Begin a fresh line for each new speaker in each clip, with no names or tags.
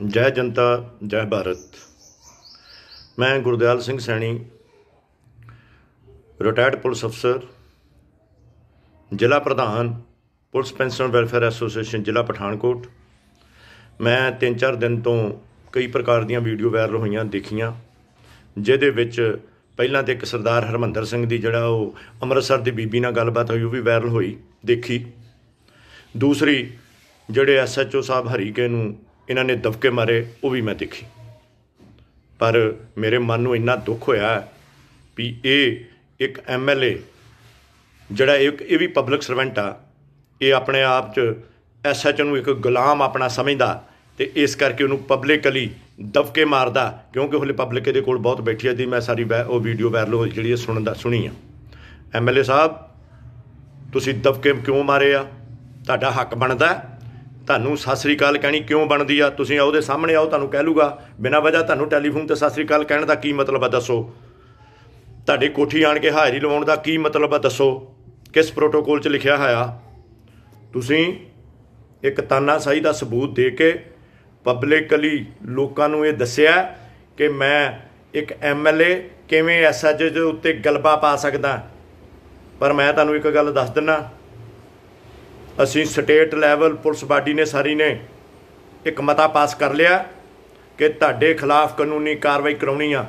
ਜੈ ਜਨਤਾ ਜੈ ਭਾਰਤ ਮੈਂ ਗੁਰਦਿਆਲ ਸਿੰਘ ਸੈਣੀ ਰਿਟਾਇਰਡ ਪੁਲਿਸ ਅਫਸਰ ਜ਼ਿਲ੍ਹਾ ਪ੍ਰਧਾਨ ਪੁਲਿਸ ਪੈਨਸ਼ਨ ਵੈਲਫੇਅਰ ਐਸੋਸੀਏਸ਼ਨ ਜ਼ਿਲ੍ਹਾ ਪਠਾਨਕੋਟ ਮੈਂ 3-4 ਦਿਨ ਤੋਂ ਕਈ ਪ੍ਰਕਾਰ ਦੀਆਂ ਵੀਡੀਓ ਵਾਇਰਲ ਹੋਈਆਂ ਦੇਖੀਆਂ ਜਿਹਦੇ ਵਿੱਚ ਪਹਿਲਾਂ ਤੇ ਇੱਕ ਸਰਦਾਰ ਹਰਮੰਦਰ ਸਿੰਘ ਦੀ ਜਿਹੜਾ ਉਹ ਅੰਮ੍ਰਿਤਸਰ ਦੀ ਬੀਬੀ ਨਾਲ ਗੱਲਬਾਤ ਹੋਈ ਉਹ ਵੀ ਵਾਇਰਲ ਹੋਈ ਦੇਖੀ ਦੂਸਰੀ ਜਿਹੜੇ ਐਸਐਚਓ ਸਾਹਿਬ ਹਰੀਕੇ ਨੂੰ ਇਹਨਾਂ ਨੇ ਦਬਕੇ ਮਾਰੇ ਉਹ ਵੀ ਮੈਂ ਦੇਖੀ ਪਰ ਮੇਰੇ ਮਨ ਨੂੰ ਇੰਨਾ ਦੁੱਖ ਹੋਇਆ ਵੀ ਇਹ ਇੱਕ ਐਮਐਲਏ ਜਿਹੜਾ ਇੱਕ ਇਹ ਵੀ ਪਬਲਿਕ ਸਰਵੈਂਟ ਆ ਇਹ ਆਪਣੇ ਆਪ 'ਚ ਐਸਐਚ ਨੂੰ ਇੱਕ ਗੁਲਾਮ ਆਪਣਾ ਸਮਝਦਾ ਤੇ ਇਸ ਕਰਕੇ ਉਹਨੂੰ ਪਬਲਿਕਲੀ ਦਬਕੇ ਮਾਰਦਾ ਕਿਉਂਕਿ ਹੁਲੇ ਪਬਲਿਕ ਦੇ ਕੋਲ ਬਹੁਤ ਬੈਠੀ ਆਦੀ ਮੈਂ ਸਾਰੀ ਉਹ ਵੀਡੀਓ ਵਾਇਰਲ ਹੋਈ ਜਿਹੜੀ ਸੁਣਨ ਦਾ ਸੁਣੀ ਆ ਐਮਐਲਏ ਸਾਹਿਬ ਤੁਸੀਂ ਦਬਕੇ ਕਿਉਂ ਮਾਰੇ ਆ ਤੁਹਾਡਾ ਹੱਕ ਬਣਦਾ ਤੁਹਾਨੂੰ ਸਤਿ ਸ੍ਰੀ ਅਕਾਲ ਕਹਿਣੀ ਕਿਉਂ ਬਣਦੀ ਆ ਤੁਸੀਂ ਉਹਦੇ ਸਾਹਮਣੇ ਆਓ ਤੁਹਾਨੂੰ ਕਹਿ ਲੂਗਾ ਬਿਨਾਂ ਵਜ੍ਹਾ ਤੁਹਾਨੂੰ ਟੈਲੀਫੋਨ ਤੇ ਸਤਿ ਸ੍ਰੀ ਅਕਾਲ ਕਹਿਣ ਦਾ ਕੀ ਮਤਲਬ ਆ ਦੱਸੋ ਤੁਹਾਡੇ ਕੋਠੀ ਆਣ ਕੇ ਹਾਜ਼ਰੀ ਲਵਾਉਣ ਦਾ ਕੀ ਮਤਲਬ ਆ ਦੱਸੋ ਕਿਸ ਪ੍ਰੋਟੋਕੋਲ 'ਚ ਲਿਖਿਆ ਹੋਇਆ ਤੁਸੀਂ ਇੱਕ ਸਾਈ ਦਾ ਸਬੂਤ ਦੇ ਕੇ ਪਬਲਿਕਲੀ ਲੋਕਾਂ ਨੂੰ ਇਹ ਦੱਸਿਆ ਕਿ ਮੈਂ ਇੱਕ ਐਮਐਲਏ ਕਿਵੇਂ ਐਸਐਚ ਦੇ ਉੱਤੇ ਗਲਬਾ ਪਾ ਸਕਦਾ ਪਰ ਮੈਂ ਤੁਹਾਨੂੰ ਇੱਕ ਗੱਲ ਦੱਸ ਦਿੰਨਾ ਅਸੀਂ ਸਟੇਟ ਲੈਵਲ ਪੁਲਿਸ ਬਾਡੀ ਨੇ ਸਾਰੀ ਨੇ ਇੱਕ ਮਤਾ ਪਾਸ ਕਰ ਲਿਆ ਕਿ ਤੁਹਾਡੇ ਖਿਲਾਫ ਕਾਨੂੰਨੀ ਕਾਰਵਾਈ ਕਰਾਉਣੀ ਆ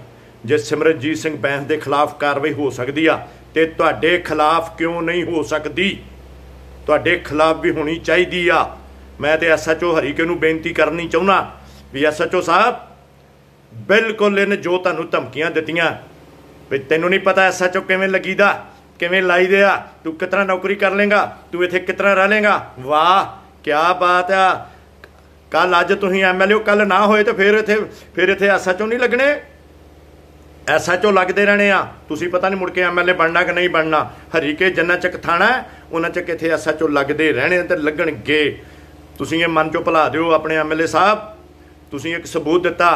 ਜੇ ਸਿਮਰਤਜੀਤ ਸਿੰਘ ਬੈਂਸ ਦੇ ਖਿਲਾਫ ਕਾਰਵਾਈ ਹੋ ਸਕਦੀ ਆ ਤੇ ਤੁਹਾਡੇ ਖਿਲਾਫ ਕਿਉਂ ਨਹੀਂ ਹੋ ਸਕਦੀ ਤੁਹਾਡੇ ਖਿਲਾਫ ਵੀ ਹੋਣੀ ਚਾਹੀਦੀ ਆ ਮੈਂ ਤੇ ਐਸਐਚਓ ਹਰੀਕੇ ਨੂੰ ਬੇਨਤੀ ਕਰਨੀ ਚਾਹੁੰਦਾ ਵੀ ਐਸਐਚਓ ਸਾਹਿਬ ਬਿਲਕੁਲ ਇਹਨੇ ਜੋ ਤੁਹਾਨੂੰ ਧਮਕੀਆਂ ਦਿੱਤੀਆਂ ਵੀ ਤੈਨੂੰ ਨਹੀਂ ਪਤਾ ਐਸਐਚਓ ਕਿਵੇਂ ਲੱਗੀਦਾ ਕਿਵੇਂ ਲਾਈ ਆ ਤੂੰ ਕਿਤਨਾ ਨੌਕਰੀ ਕਰ ਲੇਗਾ ਤੂੰ ਇੱਥੇ ਕਿਤਨਾ ਰਹਿ ਲੇਗਾ ਵਾਹ ਕੀ ਬਾਤ ਆ ਕੱਲ ਅੱਜ ਤੁਸੀਂ ਐਮਐਲਏ ਕੱਲ ਨਾ ਹੋਏ ਤਾਂ ਫਿਰ ਇੱਥੇ ਫਿਰ ਇੱਥੇ ਐਸਐਚਓ ਨਹੀਂ ਲੱਗਣੇ ਐਸਐਚਓ ਲੱਗਦੇ ਰਹਿਣੇ ਆ ਤੁਸੀਂ ਪਤਾ ਨਹੀਂ ਮੁੜ ਕੇ ਐਮਐਲਏ ਬਣਨਾ ਕਿ ਨਹੀਂ ਬਣਨਾ ਹਰੀਕੇ ਜੰਨਾ ਚੱਕ ਥਾਣਾ ਉਹਨਾਂ ਚੱਕ ਇੱਥੇ ਐਸਐਚਓ ਲੱਗਦੇ ਰਹਿਣੇ ਤੇ ਲੱਗਣਗੇ ਤੁਸੀਂ ਇਹ ਮਨ ਚੋਂ ਭੁਲਾ ਦਿਓ ਆਪਣੇ ਐਮਐਲਏ ਸਾਹਿਬ ਤੁਸੀਂ ਇੱਕ ਸਬੂਤ ਦਿੱਤਾ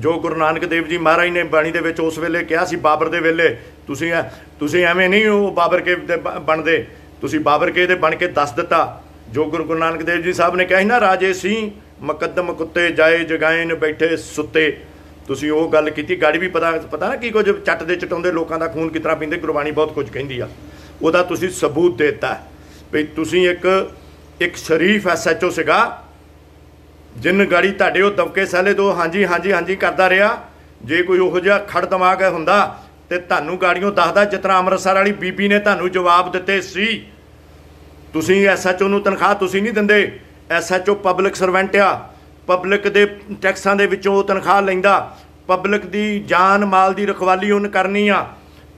ਜੋ ਗੁਰੂ ਨਾਨਕ ਦੇਵ ਜੀ ਮਹਾਰਾਜ ਨੇ ਬਾਣੀ ਦੇ ਵਿੱਚ ਉਸ ਵੇਲੇ ਕਿਹਾ ਸੀ ਬਾਬਰ ਦੇ ਵੇਲੇ ਤੁਸੀਂ ਤੁਸੀਂ ਐਵੇਂ ਨਹੀਂ ਉਹ ਬਾਬਰ ਕੇ ਦੇ ਬਣਦੇ ਤੁਸੀਂ ਬਾਬਰ ਕੇ ਦੇ ਬਣ ਕੇ ਦੱਸ ਦਿੱਤਾ ਜੋ ਗੁਰੂ ਗੁਰੂ ਨਾਨਕ ਦੇਵ ਜੀ ਸਾਹਿਬ ਨੇ ਕਿਹਾ ਨਾ ਰਾਜੇ ਸੀ ਮਕਦਮ ਕੁੱਤੇ ਜਾਏ ਜਗਾਏ ਨੇ ਬੈਠੇ ਸੁੱਤੇ ਤੁਸੀਂ ਉਹ ਗੱਲ ਕੀਤੀ ਗਾੜੀ ਵੀ ਪਤਾ ਪਤਾ ਨਾ ਕੀ ਕੁਝ ਚੱਟ ਦੇ ਚਟਾਉਂਦੇ ਲੋਕਾਂ ਦਾ ਖੂਨ ਕਿਤਨਾ ਪੀਂਦੇ ਗੁਰਬਾਣੀ ਬਹੁਤ ਕੁਝ ਕਹਿੰਦੀ ਆ ਉਹਦਾ ਤੁਸੀਂ ਸਬੂਤ ਦਿੱਤਾ ਵੀ ਤੁਸੀਂ ਇੱਕ ਇੱਕ ਸ਼ਰੀਫ ਐਸਐਚਓ ਸੀਗਾ ਜਿੰਨ ਗਾੜੀ ਤੁਹਾਡੇ ਉਹ ਦਬਕੇ ਸਹਲੇ ਤੋਂ ਹਾਂਜੀ ਹਾਂਜੀ ਹਾਂਜੀ ਕਰਦਾ ਰਿਹਾ ਜੇ ਕੋਈ ਉਹ ਜਿਹਾ ਖੜ ਦਿਮਾਗ ਹੈ ਹੁੰਦਾ ਤੇ ਤੁਹਾਨੂੰ ਗਾੜੀਆਂ ਦੱਸਦਾ ਜਿਤਨਾ ਅੰਮ੍ਰਿਤਸਰ ਵਾਲੀ ਬੀਬੀ ਨੇ ਤੁਹਾਨੂੰ ਜਵਾਬ ਦਿੱਤੇ ਸੀ ਤੁਸੀਂ ਐਸਐਚਓ ਨੂੰ ਤਨਖਾਹ ਤੁਸੀਂ ਨਹੀਂ ਦਿੰਦੇ ਐਸਐਚਓ ਪਬਲਿਕ ਸਰਵੈਂਟ ਆ ਪਬਲਿਕ ਦੇ ਟੈਕਸਾਂ ਦੇ ਵਿੱਚੋਂ ਉਹ ਤਨਖਾਹ ਲੈਂਦਾ ਪਬਲਿਕ ਦੀ ਜਾਨ ਮਾਲ ਦੀ ਰਖਵਾਲੀ ਉਹਨ ਕਰਨੀ ਆ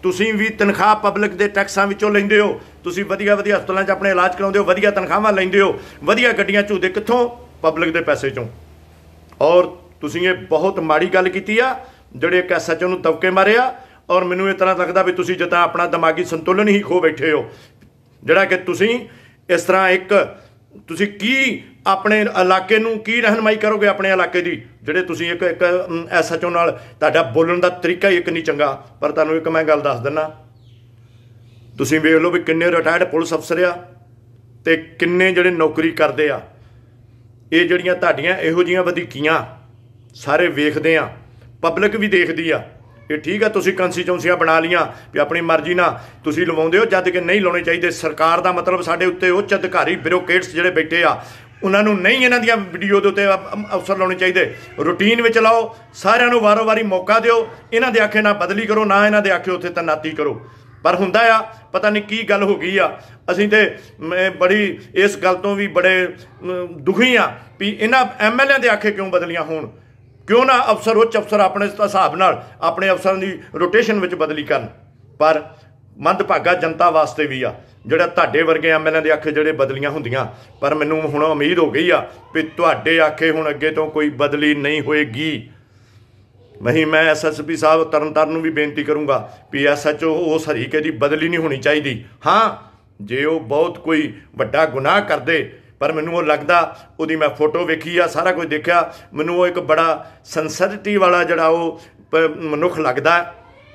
ਤੁਸੀਂ ਵੀ ਤਨਖਾਹ ਪਬਲਿਕ ਦੇ ਟੈਕਸਾਂ ਵਿੱਚੋਂ ਲੈਂਦੇ ਹੋ ਤੁਸੀਂ ਵਧੀਆ ਵਧੀਆ ਹਸਪਤਾਲਾਂ 'ਚ ਆਪਣੇ ਇਲਾਜ ਕਰਾਉਂਦੇ ਹੋ ਵਧੀਆ ਤਨਖਾਹਾਂ ਲੈਂਦੇ ਹੋ ਵਧੀਆ ਗੱਡੀਆਂ ਝੂਦੇ ਕਿੱਥੋਂ ਪਬਲਿਕ ਦੇ ਪੈਸੇ 'ਚੋਂ ਔਰ ਤੁਸੀਂ ਇਹ ਬਹੁਤ ਮਾੜੀ ਗੱਲ ਕੀਤੀ ਆ ਜਿਹੜੇ ਇੱਕ ਐਸਐਚਓ ਨੂੰ ਦਵਕੇ ਮਾਰਿਆ ਔਰ ਮੈਨੂੰ ਇਹ ਤਰ੍ਹਾਂ ਲੱਗਦਾ ਵੀ ਤੁਸੀਂ ਜਿੱਤਾ ਆਪਣਾ ਦਿਮਾਗੀ ਸੰਤੁਲਨ ਹੀ ਖੋ ਬੈਠੇ ਹੋ ਜਿਹੜਾ ਕਿ ਤੁਸੀਂ ਇਸ ਤਰ੍ਹਾਂ ਇੱਕ ਤੁਸੀਂ ਕੀ ਆਪਣੇ ਇਲਾਕੇ ਨੂੰ ਕੀ ਰਹਿਨਮਾਈ ਕਰੋਗੇ ਆਪਣੇ ਇਲਾਕੇ ਦੀ ਜਿਹੜੇ ਤੁਸੀਂ ਇੱਕ ਇੱਕ ਐਸਐਚਓ ਨਾਲ ਤੁਹਾਡਾ ਬੋਲਣ ਦਾ ਤਰੀਕਾ ਹੀ ਇੱਕ ਨਹੀਂ ਚੰਗਾ ਪਰ ਤੁਹਾਨੂੰ ਇੱਕ ਮੈਂ ਗੱਲ ਦੱਸ ਦਿੰਨਾ ਤੁਸੀਂ ਵੇਖ ਲਓ ਵੀ ਕਿੰਨੇ ਰਿਟਾਇਰਡ ਪੁਲਿਸ ਅਫਸਰ ਆ ਤੇ ਕਿੰਨੇ ਜਿਹੜੇ ਨੌਕਰੀ ਕਰਦੇ ਆ ਇਹ ਜਿਹੜੀਆਂ ਤੁਹਾਡੀਆਂ ਇਹੋ ਜੀਆਂ ਵਧੀਕੀਆਂ ਸਾਰੇ ਵੇਖਦੇ ਆ ਪਬਲਿਕ ਵੀ ਦੇਖਦੀ ਆ ਕਿ ਠੀਕ ਹੈ ਤੁਸੀਂ ਕੰਸਟੀਚੂਐਂਸੀਆਂ ਬਣਾ ਲੀਆਂ ਵੀ ਆਪਣੀ ਮਰਜ਼ੀ ਨਾਲ ਤੁਸੀਂ ਲਵਾਉਂਦੇ ਹੋ ਜਦ ਕਿ ਨਹੀਂ ਲਾਉਣੇ ਚਾਹੀਦੇ ਸਰਕਾਰ ਦਾ ਮਤਲਬ ਸਾਡੇ ਉੱਤੇ ਉੱਚ ਅਧਿਕਾਰੀ ਬਿਊਰੋਕਰੇਟਸ ਜਿਹੜੇ ਬੈਠੇ ਆ ਉਹਨਾਂ ਨੂੰ ਨਹੀਂ ਇਹਨਾਂ ਦੀਆਂ ਵੀਡੀਓ ਦੇ ਉੱਤੇ ਅਫਸਰ ਲਾਉਣੇ ਚਾਹੀਦੇ ਰੁਟੀਨ ਵਿੱਚ ਲਾਓ ਸਾਰਿਆਂ ਨੂੰ ਵਾਰੋ-ਵਾਰੀ ਮੌਕਾ ਦਿਓ ਇਹਨਾਂ ਦੇ ਆਖੇ ਨਾ ਬਦਲੀ ਕਰੋ ਨਾ ਇਹਨਾਂ ਦੇ ਆਖੇ ਉੱਤੇ ਤਨਾਤੀ ਕਰੋ ਪਰ ਹੁੰਦਾ ਆ ਪਤਾ ਨਹੀਂ ਕੀ ਗੱਲ ਹੋ ਗਈ ਆ ਅਸੀਂ ਤੇ ਮੈਂ ਬੜੀ ਇਸ ਗੱਲ ਤੋਂ ਵੀ ਬੜੇ ਦੁਖੀ ਆ ਵੀ ਇਹਨਾਂ ਐਮਐਲਏ ਦੇ ਆਖੇ ਕਿਉਂ ਬਦਲੀਆਂ ਹੋਣ ਕਿਉਂ ਨਾ ਅਫਸਰ ਉੱਚ ਅਫਸਰ ਆਪਣੇ ਹਿਸਾਬ ਨਾਲ ਆਪਣੇ ਅਫਸਰਾਂ ਦੀ ਰੋਟੇਸ਼ਨ ਵਿੱਚ ਬਦਲੀ ਕਰਨ ਪਰ ਮੰਦਭਾਗਾ ਜਨਤਾ ਵਾਸਤੇ ਵੀ ਆ ਜਿਹੜਾ ਤੁਹਾਡੇ ਵਰਗੇ ਐਮਐਲਏ ਦੇ ਅੱਖ ਜਿਹੜੇ ਬਦਲੀਆਂ ਹੁੰਦੀਆਂ ਪਰ ਮੈਨੂੰ ਹੁਣ ਉਮੀਦ ਹੋ ਗਈ ਆ ਵੀ ਤੁਹਾਡੇ ਆਖੇ ਹੁਣ ਅੱਗੇ ਤੋਂ ਕੋਈ ਬਦਲੀ ਨਹੀਂ ਹੋਏਗੀ ਨਹੀਂ ਮੈਂ ਐਸਐਸਪੀ ਸਾਹਿਬ ਤਰਨਤਾਰਨ ਨੂੰ ਵੀ ਬੇਨਤੀ ਕਰੂੰਗਾ ਵੀ ਐਸਐਚਓ ਉਸ ਹਰੀਕੇ ਦੀ ਬਦਲੀ ਨਹੀਂ ਹੋਣੀ ਚਾਹੀਦੀ ਹਾਂ ਜੇ ਉਹ ਬਹੁਤ ਕੋਈ ਵੱਡਾ ਗੁਨਾਹ ਕਰਦੇ ਪਰ ਮੈਨੂੰ ਉਹ ਲੱਗਦਾ ਉਹਦੀ ਮੈਂ ਫੋਟੋ ਵੇਖੀ ਆ ਸਾਰਾ ਕੁਝ ਦੇਖਿਆ ਮੈਨੂੰ ਉਹ ਇੱਕ ਬੜਾ ਸੰਸਦਿਟੀ ਵਾਲਾ ਜਿਹੜਾ ਉਹ ਮਨੁੱਖ ਲੱਗਦਾ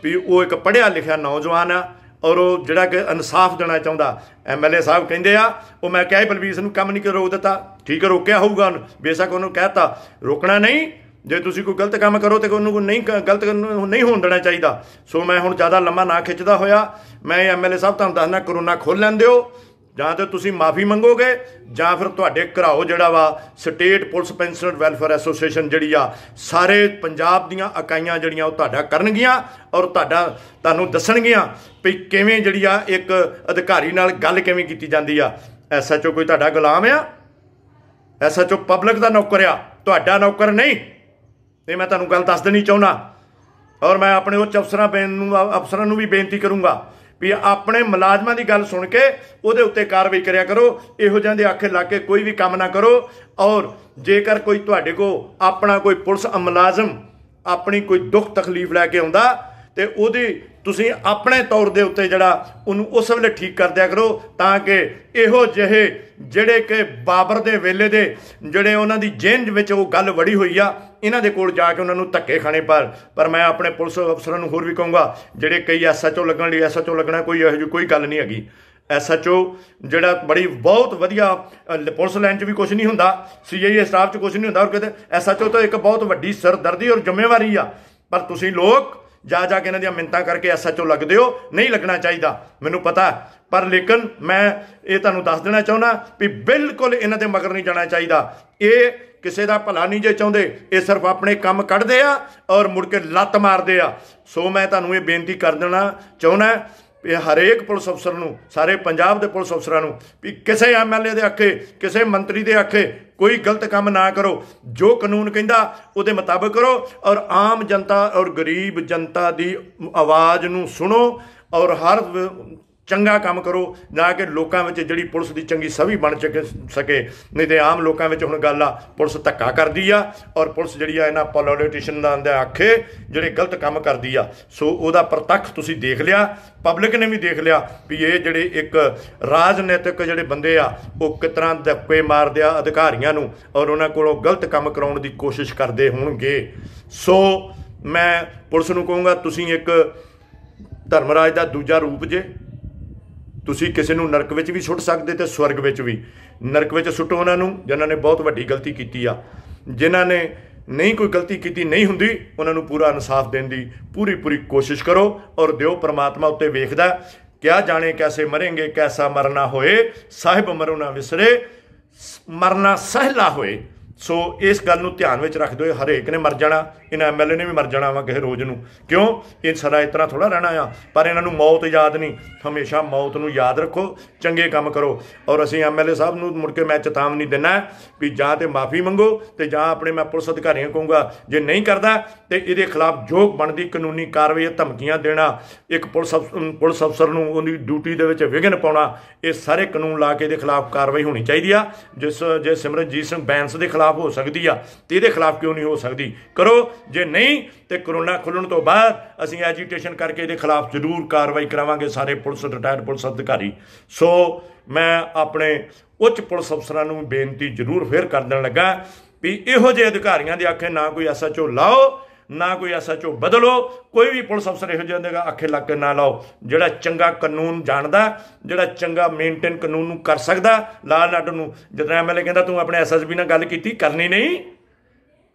ਵੀ ਉਹ ਇੱਕ ਪੜਿਆ ਲਿਖਿਆ ਨੌਜਵਾਨ ਆ ਔਰ ਉਹ ਜਿਹੜਾ ਕਿ ਇਨਸਾਫ ਦੇਣਾ ਚਾਹੁੰਦਾ ਐਮਐਲਏ ਸਾਹਿਬ ਕਹਿੰਦੇ ਆ ਉਹ ਮੈਂ ਕਿਹਾ ਬਲਬੀਰ ਨੂੰ ਕੰਮ ਨਹੀਂ ਕਰ ਰੋਕ ਦਿੱਤਾ ਠੀਕ ਹੈ ਰੋਕਿਆ ਹੋਊਗਾ ਬੇਸ਼ੱਕ ਉਹਨੂੰ ਕਹਿਤਾ ਰੋਕਣਾ ਨਹੀਂ ਜੇ ਤੁਸੀਂ ਕੋਈ ਗਲਤ ਕੰਮ ਕਰੋ ਤੇ ਉਹਨੂੰ ਨਹੀਂ ਗਲਤ ਨਹੀਂ ਹੋਣ ਦੇਣਾ ਚਾਹੀਦਾ ਸੋ ਮੈਂ ਹੁਣ ਜ਼ਿਆਦਾ ਲੰਮਾ ਨਾ ਖਿੱਚਦਾ ਹੋਇਆ ਮੈਂ ਐਮਐਲਏ ਸਾਹਿਬ ਤੁਹਾਨੂੰ ਦੱਸਣਾ ਕਰੋਨਾ ਖੋਲ ਲੈਂਦੇ ਹੋ ਜਾਂ ਤਾਂ ਤੁਸੀਂ ਮਾਫੀ ਮੰਗੋਗੇ ਜਾਂ ਫਿਰ ਤੁਹਾਡੇ ਘਰਾਓ ਜਿਹੜਾ ਵਾ state police pensioner welfare association ਜਿਹੜੀ ਆ ਸਾਰੇ ਪੰਜਾਬ ਦੀਆਂ ਇਕਾਈਆਂ ਜਿਹੜੀਆਂ ਉਹ ਤੁਹਾਡਾ ਕਰਨਗੀਆਂ ਔਰ ਤੁਹਾਡਾ ਤੁਹਾਨੂੰ ਦੱਸਣਗੀਆਂ ਵੀ ਕਿਵੇਂ ਜਿਹੜੀ ਆ ਇੱਕ ਅਧਿਕਾਰੀ ਨਾਲ ਗੱਲ ਕਿਵੇਂ ਕੀਤੀ ਜਾਂਦੀ ਆ ਐਸਐਚਓ ਕੋਈ ਤੁਹਾਡਾ ਗੁਲਾਮ ਆ ਐਸਐਚਓ ਪਬਲਿਕ ਦਾ ਨੌਕਰ ਆ ਤੁਹਾਡਾ ਨੌਕਰ ਨਹੀਂ ਤੇ ਮੈਂ ਤੁਹਾਨੂੰ ਗੱਲ ਦੱਸ ਦੇਣੀ ਚਾਹੁੰਦਾ ਔਰ ਮੈਂ ਆਪਣੇ ਉਹ ਅਫਸਰਾਂ ਨੂੰ ਅਫਸਰਾਂ ਨੂੰ ਵੀ ਬੇਨਤੀ ਕਰੂੰਗਾ ਵੀ ਆਪਣੇ ਮੁਲਾਜ਼ਮਾਂ ਦੀ ਗੱਲ ਸੁਣ ਕੇ ਉਹਦੇ ਉੱਤੇ ਕਾਰਵਾਈ ਕਰਿਆ ਕਰੋ ਇਹੋ ਜਿਹੇ ਦੇ ਆਖੇ ਲਾ ਕੇ ਕੋਈ ਵੀ ਕੰਮ ਨਾ ਕਰੋ ਔਰ ਜੇਕਰ ਕੋਈ ਤੁਹਾਡੇ ਕੋ ਆਪਣਾ ਕੋਈ ਪੁਲਿਸ ਮੁਲਾਜ਼ਮ ਆਪਣੀ ਕੋਈ ਦੁੱਖ ਤਕਲੀਫ ਲੈ ਕੇ ਆਉਂਦਾ ਤੇ ਉਹਦੀ ਤੁਸੀਂ ਆਪਣੇ ਤੌਰ ਦੇ ਉੱਤੇ ਜਿਹੜਾ ਉਹਨੂੰ ਉਸ ਵੇਲੇ ਠੀਕ ਕਰ ਦਿਆ ਕਰੋ ਤਾਂ ਕਿ ਇਹੋ ਜਿਹੇ ਜਿਹੜੇ ਕਿ ਬਾਬਰ ਦੇ ਵੇਲੇ ਦੇ ਜਿਹੜੇ ਉਹਨਾਂ ਦੀ ਜੇਲ੍ਹ ਵਿੱਚ ਉਹ ਗੱਲ ਵੜੀ ਹੋਈ ਆ ਇਹਨਾਂ ਦੇ ਕੋਲ ਜਾ ਕੇ ਉਹਨਾਂ ਨੂੰ ਧੱਕੇ ਖਾਣੇ ਪਰ ਪਰ ਮੈਂ ਆਪਣੇ ਪੁਲਿਸ ਅਫਸਰਾਂ ਨੂੰ ਹੋਰ ਵੀ ਕਹੂੰਗਾ ਜਿਹੜੇ ਕਈ ਐਸਐਚਓ ਲੱਗਣ ਲਈ ਐਸਐਚਓ ਲੱਗਣਾ ਕੋਈ ਇਹੋ ਜਿਹੀ ਕੋਈ ਗੱਲ ਨਹੀਂ ਹੈਗੀ ਐਸਐਚਓ ਜਿਹੜਾ ਬੜੀ ਬਹੁਤ ਵਧੀਆ ਪੁਲਿਸ ਲਾਈਨ 'ਚ ਵੀ ਕੁਝ ਨਹੀਂ ਹੁੰਦਾ ਸੀਆਈਏ ਸਟਾਫ 'ਚ ਕੁਝ ਨਹੀਂ ਹੁੰਦਾ ਔਰ ਕਿਤੇ ਐਸਐਚਓ ਤਾਂ ਇੱਕ ਬਹੁਤ ਵੱਡੀ ਸਰਦਰਦੀ ਔਰ ਜ਼ਿੰਮੇਵਾਰੀ ਆ ਪਰ ਤੁਸੀਂ ਲੋਕ ਜਾ ਜਾ ਕੇ ਇਹਨਾਂ ਦੀਆਂ ਮਿੰਤਾ ਕਰਕੇ ਐਸਐਚਓ ਲੱਗਦੇ ਹੋ ਨਹੀਂ ਲੱਗਣਾ ਚਾਹੀਦਾ ਮੈਨੂੰ ਪਤਾ ਪਰ ਲੇਕਿਨ ਮੈਂ ਇਹ ਤੁਹਾਨੂੰ ਦੱਸ ਦੇਣਾ ਚਾਹੁੰਦਾ ਵੀ ਬਿਲਕੁਲ ਇਹਨਾਂ ਦੇ ਮਗਰ ਨਹੀਂ ਜਾਣਾ ਚਾਹੀਦਾ ਇਹ ਕਿਸੇ ਦਾ ਭਲਾ ਨਹੀਂ ਜੇ ਚਾਹੁੰਦੇ ਇਹ ਸਿਰਫ ਆਪਣੇ ਕੰਮ ਕੱਢਦੇ ਆ ਔਰ ਮੁੜ ਕੇ ਲੱਤ ਮਾਰਦੇ ਆ ਸੋ ਮੈਂ ਤੁਹਾਨੂੰ ਇਹ ਬੇਨਤੀ ਕਰ ਦੇਣਾ ਚਾਹੁੰਦਾ ਇਹ ਹਰੇਕ ਪੁਲਿਸ ਅਫਸਰ ਨੂੰ ਸਾਰੇ ਪੰਜਾਬ ਦੇ ਪੁਲਿਸ ਅਫਸਰਾਂ ਨੂੰ ਵੀ ਕਿਸੇ ਐਮਐਲਏ ਦੇ ਅੱਖੇ ਕਿਸੇ ਮੰਤਰੀ ਦੇ ਅੱਖੇ ਕੋਈ ਗਲਤ ਕੰਮ ਨਾ ਕਰੋ ਜੋ ਕਾਨੂੰਨ ਕਹਿੰਦਾ ਉਹਦੇ ਮੁਤਾਬਕ ਕਰੋ ਔਰ ਆਮ ਜਨਤਾ ਔਰ ਗਰੀਬ ਜਨਤਾ ਦੀ ਆਵਾਜ਼ ਨੂੰ ਸੁਣੋ ਔਰ ਹਰ ਚੰਗਾ ਕੰਮ ਕਰੋ ਨਾ ਕਿ ਲੋਕਾਂ ਵਿੱਚ ਜਿਹੜੀ ਪੁਲਿਸ ਦੀ ਚੰਗੀ ਸਵੀ ਬਣ ਚੁੱਕੇ ਸਕੇ ਨਹੀਂ ਤੇ ਆਮ ਲੋਕਾਂ ਵਿੱਚ ਹੁਣ ਗੱਲ ਆ ਪੁਲਿਸ ਧੱਕਾ ਕਰਦੀ ਆ ਔਰ ਪੁਲਿਸ ਜਿਹੜੀ ਆ ਇਹਨਾਂ ਪੋਲੀਟੀਸ਼ੀਅਨ ਦਾ ਅੰਦਰ ਆਖੇ ਜਿਹੜੇ ਗਲਤ ਕੰਮ ਕਰਦੀ ਆ ਸੋ ਉਹਦਾ ਪ੍ਰਤੱਖ ਤੁਸੀਂ ਦੇਖ ਲਿਆ ਪਬਲਿਕ ਨੇ ਵੀ ਦੇਖ ਲਿਆ ਵੀ ਇਹ ਜਿਹੜੇ ਇੱਕ ਰਾਜਨੀਤਿਕ ਜਿਹੜੇ ਬੰਦੇ ਆ ਉਹ ਕਿਤਰਾਂ ਧੱਕੇ ਮਾਰਦੇ ਆ ਅਧਿਕਾਰੀਆਂ ਨੂੰ ਔਰ ਉਹਨਾਂ ਕੋਲੋਂ ਗਲਤ ਕੰਮ ਕਰਾਉਣ ਦੀ ਕੋਸ਼ਿਸ਼ ਕਰਦੇ ਹੋਣਗੇ ਸੋ ਮੈਂ ਪੁਲਿਸ ਨੂੰ ਕਹੂੰਗਾ ਤੁਸੀਂ ਇੱਕ ਧਰਮਰਾਜ ਦਾ ਦੂਜਾ ਰੂਪ ਜੇ ਤੁਸੀਂ ਕਿਸੇ ਨੂੰ ਨਰਕ ਵਿੱਚ ਵੀ ਸੁੱਟ ਸਕਦੇ ਤੇ ਸਵਰਗ ਵਿੱਚ ਵੀ ਨਰਕ ਵਿੱਚ ਸੁੱਟੋ ਉਹਨਾਂ ਨੂੰ ਜਿਨ੍ਹਾਂ ਨੇ ਬਹੁਤ ਵੱਡੀ ਗਲਤੀ ਕੀਤੀ ਆ ਜਿਨ੍ਹਾਂ ਨੇ ਨਹੀਂ ਕੋਈ ਗਲਤੀ ਕੀਤੀ ਨਹੀਂ ਹੁੰਦੀ ਉਹਨਾਂ ਨੂੰ ਪੂਰਾ ਇਨਸਾਫ ਦੇਣ ਦੀ ਪੂਰੀ ਪੂਰੀ ਕੋਸ਼ਿਸ਼ ਕਰੋ ਔਰ ਦਿਓ ਪ੍ਰਮਾਤਮਾ ਉੱਤੇ ਵੇਖਦਾ ਕਿਆ ਜਾਣੇ ਕੈਸੇ ਮਰेंगे ਕੈਸਾ ਮਰਨਾ ਹੋਏ ਸਾਹਿਬ ਮਰੋ ਨਾ ਵਿਸਰੇ ਮਰਨਾ ਸਹਿਲਾ ਹੋਏ ਸੋ ਇਸ ਗੱਲ ਨੂੰ ਧਿਆਨ ਵਿੱਚ ਰੱਖਦੇ ਹੋਏ ਹਰੇਕ ਨੇ ਮਰ ਜਾਣਾ ਇਹਨਾਂ ਐਮਐਲਏ ਨੇ ਵੀ ਮਰ ਜਾਣਾ ਵਾ ਕਿਸੇ ਰੋਜ਼ ਨੂੰ ਕਿਉਂ ਇਹ ਸਦਾ ਇਸ ਤਰ੍ਹਾਂ ਥੋੜਾ ਰਹਿਣਾ ਆ ਪਰ ਇਹਨਾਂ ਨੂੰ ਮੌਤ ਯਾਦ ਨਹੀਂ ਹਮੇਸ਼ਾ ਮੌਤ ਨੂੰ ਯਾਦ ਰੱਖੋ ਚੰਗੇ ਕੰਮ ਕਰੋ ਔਰ ਅਸੀਂ ਐਮਐਲਏ ਸਾਹਿਬ ਨੂੰ ਮੁੜ ਕੇ ਮੈਂ ਚੇਤਾਵਨੀ ਦਿੰਨਾ ਵੀ ਜਾਂ ਤੇ ਮਾਫੀ ਮੰਗੋ ਤੇ ਜਾਂ ਆਪਣੇ ਮੈਂ ਪੁਲਿਸ ਅਧਿਕਾਰੀਆਂ ਕਹੂੰਗਾ ਜੇ ਨਹੀਂ ਕਰਦਾ ਤੇ ਇਹਦੇ ਖਿਲਾਫ ਜੋਗ ਬਣਦੀ ਕਾਨੂੰਨੀ ਕਾਰਵਾਈ ਧਮਕੀਆਂ ਦੇਣਾ ਇੱਕ ਪੁਲਿਸ ਪੁਲਿਸ ਅਫਸਰ ਨੂੰ ਉਹਦੀ ਡਿਊਟੀ ਦੇ ਵਿੱਚ ਵਿਘਨ ਪਾਉਣਾ ਇਹ ਸਾਰੇ ਕਾਨੂੰਨ ਲਾ ਕੇ ਇਹਦੇ ਖਿਲਾਫ ਕਾਰਵਾਈ ਹੋਣੀ ਚਾਹੀਦੀ ਆ ਜਿਸ ਜੇ ਸਿਮਰਨਜੀਤ ਸਿੰਘ ਬੈਂਸ ਦੇ ਖਿਲਾਫ ਖਿਲਾਫ ਹੋ ਸਕਦੀ ਆ ਤੇ ਇਹਦੇ ਖਿਲਾਫ ਕਿਉਂ ਨਹੀਂ ਹੋ ਸਕਦੀ ਕਰੋ ਜੇ ਨਹੀਂ ਤੇ ਕਰੋਨਾ ਖੁੱਲਣ ਤੋਂ ਬਾਅਦ ਅਸੀਂ ਐਜੀਟੇਸ਼ਨ ਕਰਕੇ ਇਹਦੇ ਖਿਲਾਫ ਜ਼ਰੂਰ ਕਾਰਵਾਈ ਕਰਾਵਾਂਗੇ ਸਾਰੇ ਪੁਲਿਸ ਰਿਟਾਇਰਡ ਪੁਲਿਸ ਅਧਿਕਾਰੀ ਸੋ ਮੈਂ ਆਪਣੇ ਉੱਚ ਪੁਲਿਸ ਅਫਸਰਾਂ ਨੂੰ ਬੇਨਤੀ ਜ਼ਰੂਰ ਫੇਰ ਕਰਨ ਲੱਗਾ ਵੀ ਇਹੋ ਜਿਹੇ ਅਧਿਕਾਰੀਆਂ ਦੇ ਆਖੇ ਨਾ ਕੋਈ ਐਸਐਚਓ ਲਾਓ ਨਾ ਕੋਈ ਐਸਐਚਓ ਬਦਲੋ ਕੋਈ ਵੀ ਪੁਲਿਸ ਅਫਸਰ ਇਹੋ ਜਿਹਾ ਹੁੰਦੇਗਾ ਅੱਖੇ ਲੱਗ ਕੇ ਨਾ ਲਾਓ ਜਿਹੜਾ ਚੰਗਾ ਕਾਨੂੰਨ ਜਾਣਦਾ ਜਿਹੜਾ ਚੰਗਾ ਮੇਨਟੇਨ ਕਾਨੂੰਨ ਨੂੰ ਕਰ ਸਕਦਾ ਲਾਲ ਨਾਟ ਨੂੰ ਜਦੋਂ ਐਮਐਲਏ ਕਹਿੰਦਾ ਤੂੰ ਆਪਣੇ ਐਸਐਸਪੀ ਨਾਲ ਗੱਲ ਕੀਤੀ ਕਰਨੀ ਨਹੀਂ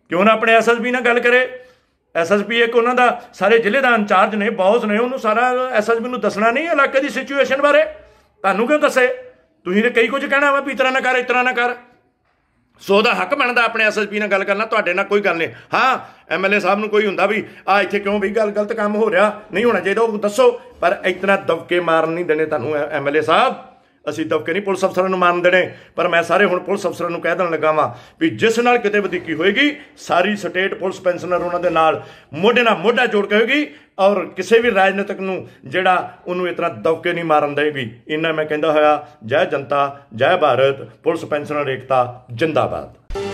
ਕਿਉਂ ਨਾ ਆਪਣੇ ਐਸਐਸਪੀ ਨਾਲ ਗੱਲ ਕਰੇ ਐਸਐਸਪੀ ਇੱਕ ਉਹਨਾਂ ਦਾ ਸਾਰੇ ਜ਼ਿਲ੍ਹੇ ਦਾ ਇੰਚਾਰਜ ਨੇ ਬੌਸ ਨੇ ਉਹਨੂੰ ਸਾਰਾ ਐਸਐਸਪੀ ਨੂੰ ਦੱਸਣਾ ਨਹੀਂ ਇਲਾਕੇ ਦੀ ਸਿਚੁਏਸ਼ਨ ਬਾਰੇ ਤੁਹਾਨੂੰ ਕਿਉਂ ਦੱਸੇ ਤੁਸੀਂ ਨੇ ਕਈ ਕੁਝ ਕਹਿਣਾ ਵਾ ਵੀ ਇਤਰਾ ਨਾ ਕਰ ਇਤਰਾ ਨਾ ਕਰ ਸੋ ਉਹਦਾ ਹੱਕ ਬਣਦਾ ਆਪਣੇ ਐਸਐਸਪੀ ਨਾਲ ਗੱਲ ਕਰਨਾ ਤੁਹਾਡੇ ਨਾਲ ਕੋਈ ਗੱਲ ਨਹੀਂ ਹਾਂ ਐਮਐਲਏ ਸਾਹਿਬ ਨੂੰ ਕੋਈ ਹੁੰਦਾ ਵੀ ਆ ਇੱਥੇ ਕਿਉਂ ਵੀ ਗੱਲ ਗਲਤ ਕੰਮ ਹੋ ਰਿਹਾ ਨਹੀਂ ਹੋਣਾ ਚਾਹੀਦਾ ਉਹ ਦੱਸੋ ਪਰ ਇਤਨਾ ਦਬਕੇ ਮਾਰਨ ਨਹੀਂ ਦੇਣੇ ਤੁਹਾਨੂੰ ਐਮਐਲਏ ਸਾਹਿਬ ਅਸੀਂ ਦਬਕੇ ਨਹੀਂ ਪੁਲਿਸ ਅਫਸਰਾਂ ਨੂੰ ਮਾਰਨ ਦੇਣੇ ਪਰ ਮੈਂ ਸਾਰੇ ਹੁਣ ਪੁਲਿਸ ਅਫਸਰਾਂ ਨੂੰ ਕਹਿ ਦੇਣ ਲੱਗਾ ਵਾਂ ਵੀ ਜਿਸ ਨਾਲ ਕਿਤੇ ਵਧੀਕੀ ਹੋਏਗੀ ਸਾਰੀ ਸਟੇਟ ਪੁਲਿਸ ਪੈਨਸ਼ਨਰ ਉਹਨਾਂ ਦੇ ਨਾਲ ਮੋਢੇ ਨਾਲ ਮੋਢਾ ਜੋੜ ਕੇ ਹੋਏਗੀ ਔਰ ਕਿਸੇ ਵੀ ਰਾਜਨੀਤਿਕ ਨੂੰ ਜਿਹੜਾ ਉਹਨੂੰ ਇਤਨਾ ਦੌਕੇ ਨਹੀਂ ਮਾਰਨ ਦੇਗੀ ਇੰਨਾ ਮੈਂ ਕਹਿੰਦਾ ਹੋਇਆ ਜੈ ਜਨਤਾ ਜੈ ਭਾਰਤ ਪੁਲਿਸ ਪੈਨਸ਼ਨਰ ਏਕਤਾ ਜਿੰਦਾਬਾਦ